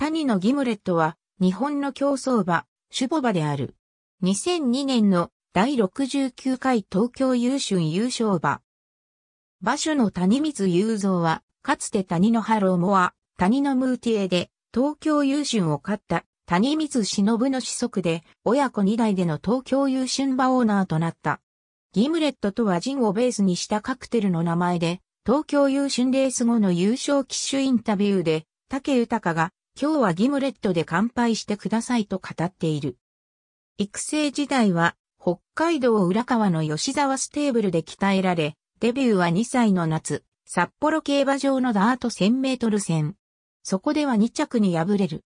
谷のギムレットは、日本の競争馬、シュボ馬である。2002年の第69回東京優春優勝馬。馬主の谷光雄三は、かつて谷のハローモア、谷のムーティエで、東京優春を勝った谷光忍の子息で、親子2代での東京優春馬オーナーとなった。ギムレットとはジンをベースにしたカクテルの名前で、東京優春レース後の優勝騎手インタビューで、竹豊が今日はギムレットで乾杯してくださいと語っている。育成時代は北海道浦川の吉沢ステーブルで鍛えられ、デビューは2歳の夏、札幌競馬場のダート1000メートル戦。そこでは2着に敗れる。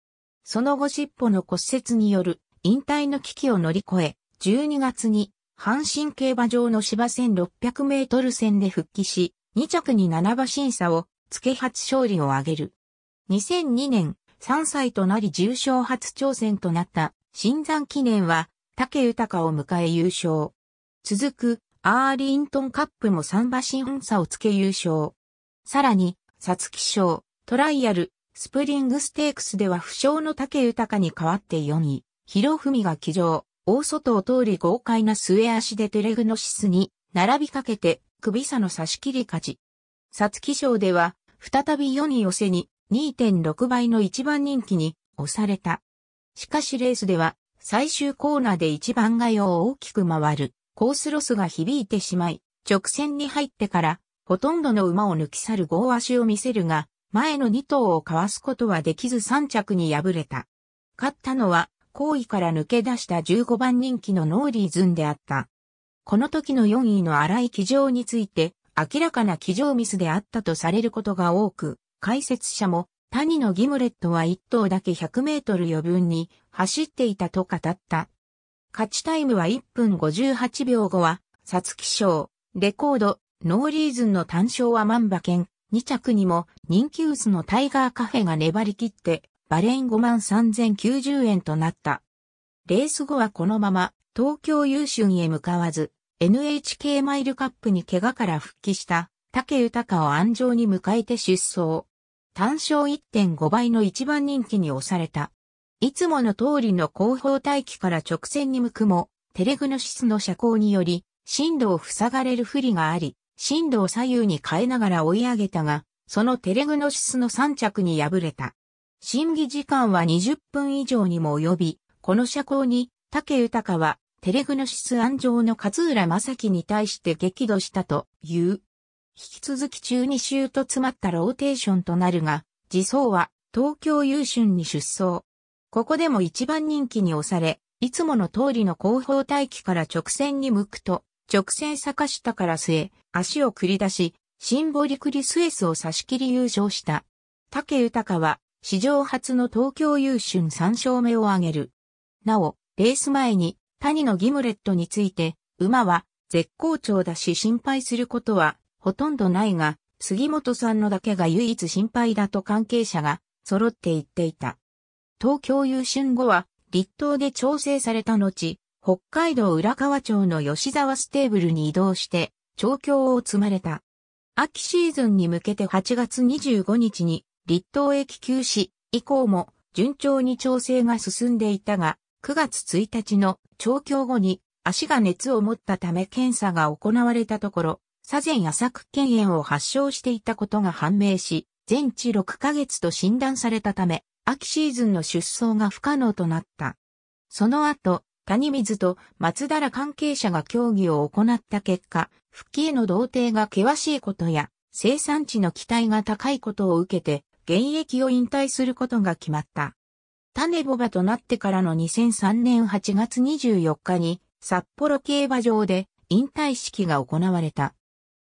その後尻尾の骨折による引退の危機を乗り越え、12月に阪神競馬場の芝1600メートル戦で復帰し、2着に7馬審査を付け初勝利を挙げる。2002年3歳となり重賞初挑戦となった新山記念は竹豊を迎え優勝。続くアーリントンカップも3馬身本差をつけ優勝。さらに、サツキ賞、トライアル、スプリングステークスでは負傷の竹豊に代わって4位、広文が騎乗、大外を通り豪快な末足でテレグノシスに並びかけて首差の差し切り勝ち。サツキ賞では、再び4位寄せに、2.6倍の一番人気に押された。しかしレースでは最終コーナーで一番外を大きく回るコースロスが響いてしまい、直線に入ってからほとんどの馬を抜き去る豪足を見せるが、前の2頭をかわすことはできず3着に敗れた。勝ったのは、後位から抜け出した15番人気のノーリーズンであった。この時の4位の荒い騎乗について、明らかな騎乗ミスであったとされることが多く、解説者も、谷のギムレットは一頭だけ100メートル余分に走っていたと語った。勝ちタイムは1分58秒後は、サツキ賞、レコード、ノーリーズンの単勝は万馬券、2着にも人気薄のタイガーカフェが粘り切って、バレン5万3090円となった。レース後はこのまま東京優春へ向かわず、NHK マイルカップに怪我から復帰した竹豊を安城に迎えて出走。単勝1.5倍の一番人気に押された。いつもの通りの後方待機から直線に向くも、テレグノシスの車高により、進路を塞がれる不利があり、進路を左右に変えながら追い上げたが、そのテレグノシスの3着に敗れた。審議時間は20分以上にも及び、この車高に、竹豊は、テレグノシス安城の勝浦正樹に対して激怒したという。引き続き中2週と詰まったローテーションとなるが、次走は東京優春に出走。ここでも一番人気に押され、いつもの通りの後方待機から直線に向くと、直線坂下から末、足を繰り出し、シンボリクリスエスを差し切り優勝した。竹豊は、史上初の東京優春3勝目を挙げる。なお、レース前に、谷のギムレットについて、馬は、絶好調だし心配することはほとんどないが、杉本さんのだけが唯一心配だと関係者が揃って言っていた。東京優春後は、立東で調整された後、北海道浦河町の吉沢ステーブルに移動して、調教を積まれた。秋シーズンに向けて8月25日に、立東へ帰止し、以降も順調に調整が進んでいたが、9月1日の調教後に足が熱を持ったため検査が行われたところ、左前浅く犬炎を発症していたことが判明し、全治6ヶ月と診断されたため、秋シーズンの出走が不可能となった。その後、谷水と松田ら関係者が協議を行った結果、復帰への同定が険しいことや、生産地の期待が高いことを受けて、現役を引退することが決まった。種ボバとなってからの2003年8月24日に、札幌競馬場で引退式が行われた。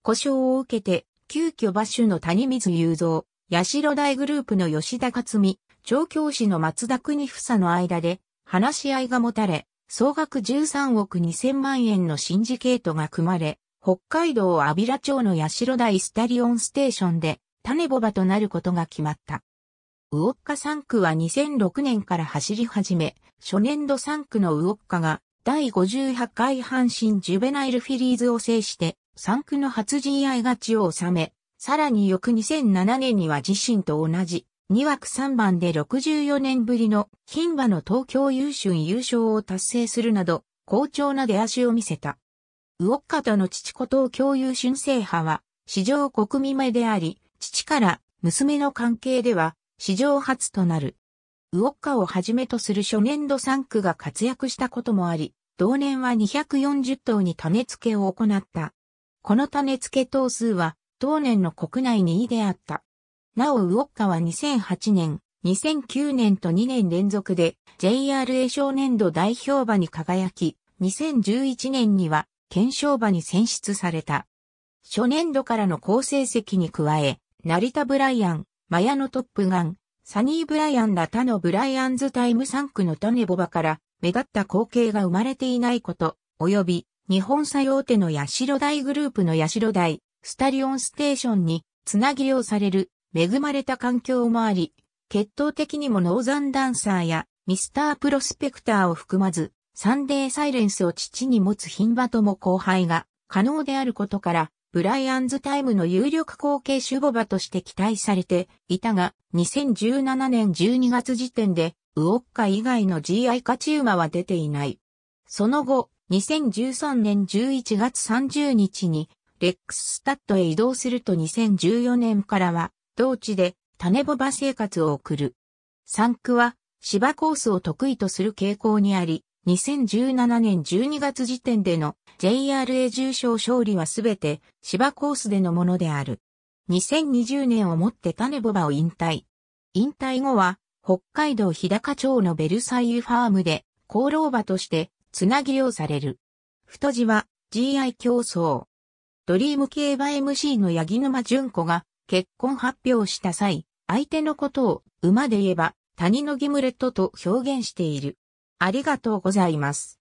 故障を受けて、急遽馬主の谷水雄三、八代大グループの吉田勝美、調教師の松田国房の間で、話し合いが持たれ、総額13億2000万円のシンジケートが組まれ、北海道阿比良町の八代大スタリオンステーションで、種ボバとなることが決まった。ウオッカ3区は2006年から走り始め、初年度3区のウオッカが第58回阪神ジュベナイルフィリーズを制して三区の初 GI 勝ちを収め、さらに翌2007年には自身と同じ2枠3番で64年ぶりの金馬の東京優秀優勝を達成するなど、好調な出足を見せた。ウオッカとの父子東京優春制覇は、史上国民目であり、父から娘の関係では、史上初となる。ウオッカをはじめとする初年度3区が活躍したこともあり、同年は240頭に種付けを行った。この種付け頭数は、当年の国内2位であった。なお、ウォッカは2008年、2009年と2年連続で JRA 少年度代表馬に輝き、2011年には検証馬に選出された。初年度からの好成績に加え、成田ブライアン、マヤのトップガン、サニー・ブライアンら他のブライアンズタイム3区の種ボバから目立った光景が生まれていないこと、及び日本最大手のロ台グループのロ台、スタリオンステーションにつなぎ用される恵まれた環境もあり、決闘的にもノーザンダンサーやミスタープロスペクターを含まず、サンデーサイレンスを父に持つ品場とも後輩が可能であることから、ブライアンズタイムの有力後継守護場として期待されていたが、2017年12月時点で、ウオッカ以外の GI 勝ち馬は出ていない。その後、2013年11月30日にレックススタッドへ移動すると2014年からは同地で種ボバ生活を送る。3区は芝コースを得意とする傾向にあり、2017年12月時点での JRA 重賞勝利はすべて芝コースでのものである。2020年をもって種ボバを引退。引退後は北海道日高町のベルサイユファームで功労馬としてつなぎをされる。太字は GI 競争。ドリーム競馬 MC の八木沼純子が結婚発表した際、相手のことを馬で言えば、谷のギムレットと表現している。ありがとうございます。